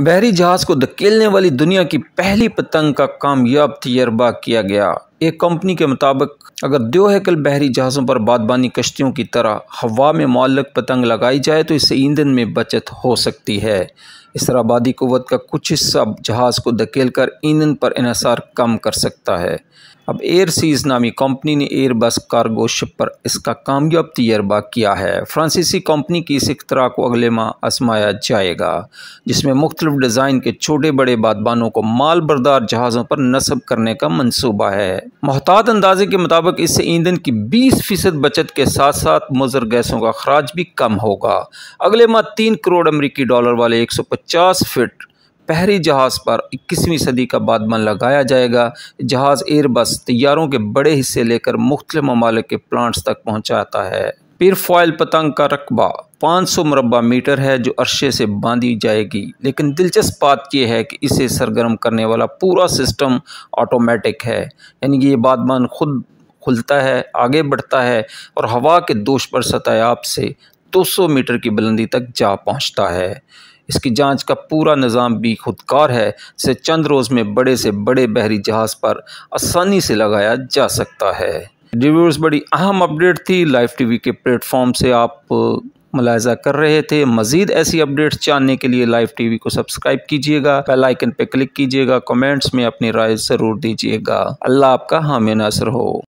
बहरी जहाज़ को धकेलने वाली दुनिया की पहली पतंग का कामयाब तजर्बा किया गया एक कंपनी के मुताबिक अगर देोहकल बहरी जहाज़ों पर बादबानी कश्तियों की तरह हवा में मालक पतंग लगाई जाए तो इससे ईंधन में बचत हो सकती है इस तरह आबादी का कुछ हिस्सा जहाज़ को धकेल कर ईंधन पर इसार कम कर सकता है अब एयर सीज नामी कंपनी ने एयर बस कार्गो शिप पर इसका कामयाब तजर्बा किया है फ्रांसीसी कंपनी की इस इख्तरा को अगले माह आजमाया जाएगा जिसमें मुख्तलिफ डिज़ाइन के छोटे बड़े बादबानों को माल बरदार जहाज़ों पर नस्ब करने का मनसूबा है महतात अंदाजे के मुताबिक इससे ईंधन की बीस फीसद बचत के साथ साथ मुजर गैसों का खराज भी कम होगा अगले माह तीन करोड़ अमरीकी डॉलर वाले एक सौ पचास फिट पहरी जहाज़ पर 21वीं सदी का बादमन लगाया जाएगा जहाज़ एयरबस तैयारों के बड़े हिस्से लेकर मुख्तल ममालिक प्लांट्स तक पहुँचाता है पिरफॉयल पतंग का रकबा 500 मरबा मीटर है जो अरशे से बांधी जाएगी लेकिन दिलचस्प बात यह है कि इसे सरगर्म करने वाला पूरा सिस्टम ऑटोमेटिक है यानी कि ये बादबान खुद खुलता है आगे बढ़ता है और हवा के दोष पर सतयाब से 200 मीटर की बुलंदी तक जा पहुंचता है इसकी जांच का पूरा निज़ाम भी खुदकार है जिसे चंद रोज़ में बड़े से बड़े बहरी जहाज़ पर आसानी से लगाया जा सकता है रिव्यूज़ बड़ी अहम अपडेट थी लाइव टीवी के प्लेटफॉर्म से आप मुलायजा कर रहे थे मजीद ऐसी अपडेट्स जानने के लिए लाइव टीवी को सब्सक्राइब कीजिएगा बेलाइकन पे पर क्लिक कीजिएगा कमेंट्स में अपनी राय ज़रूर दीजिएगा अल्लाह आपका हामी नासर हो